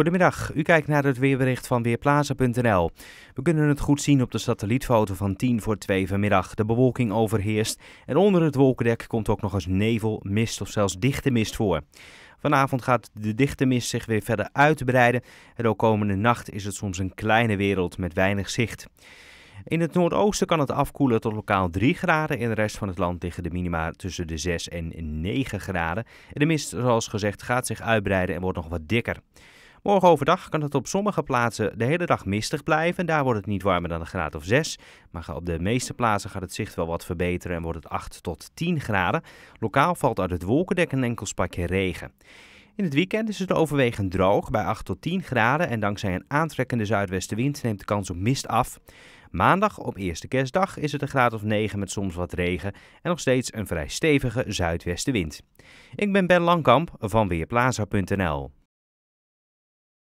Goedemiddag, u kijkt naar het weerbericht van Weerplaza.nl. We kunnen het goed zien op de satellietfoto van 10 voor 2 vanmiddag. De bewolking overheerst en onder het wolkendek komt ook nog eens nevel, mist of zelfs dichte mist voor. Vanavond gaat de dichte mist zich weer verder uitbreiden en ook komende nacht is het soms een kleine wereld met weinig zicht. In het noordoosten kan het afkoelen tot lokaal 3 graden. In de rest van het land liggen de minima tussen de 6 en 9 graden. En de mist, zoals gezegd, gaat zich uitbreiden en wordt nog wat dikker. Morgen overdag kan het op sommige plaatsen de hele dag mistig blijven. Daar wordt het niet warmer dan een graad of 6. Maar op de meeste plaatsen gaat het zicht wel wat verbeteren en wordt het 8 tot 10 graden. Lokaal valt uit het wolkendek een enkel spakje regen. In het weekend is het overwegend droog bij 8 tot 10 graden en dankzij een aantrekkende zuidwestenwind neemt de kans op mist af. Maandag op eerste kerstdag is het een graad of 9 met soms wat regen en nog steeds een vrij stevige zuidwestenwind. Ik ben Ben Langkamp van Weerplaza.nl.